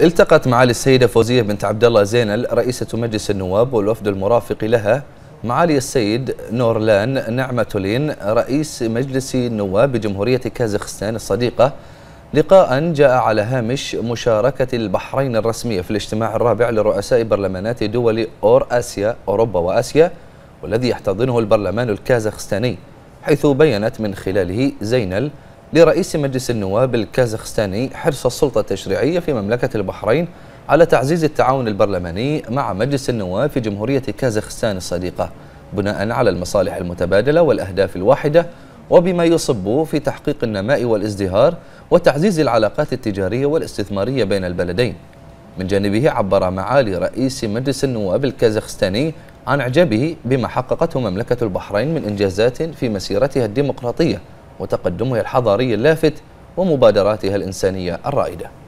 التقت معالي السيدة فوزية بنت عبد الله زينل رئيسة مجلس النواب والوفد المرافق لها معالي السيد نورلان نعمتولين رئيس مجلس النواب بجمهورية كازاخستان الصديقة لقاء جاء على هامش مشاركة البحرين الرسمية في الاجتماع الرابع لرؤساء برلمانات دول أور آسيا أوروبا وآسيا والذي يحتضنه البرلمان الكازاخستاني حيث بيّنت من خلاله زينل لرئيس مجلس النواب الكازاخستاني حرص السلطة التشريعية في مملكة البحرين على تعزيز التعاون البرلماني مع مجلس النواب في جمهورية كازاخستان الصديقة بناء على المصالح المتبادلة والأهداف الواحدة وبما يصب في تحقيق النماء والازدهار وتعزيز العلاقات التجارية والاستثمارية بين البلدين من جانبه عبر معالي رئيس مجلس النواب الكازاخستاني عن إعجابه بما حققته مملكة البحرين من إنجازات في مسيرتها الديمقراطية وتقدمها الحضاري اللافت ومبادراتها الإنسانية الرائدة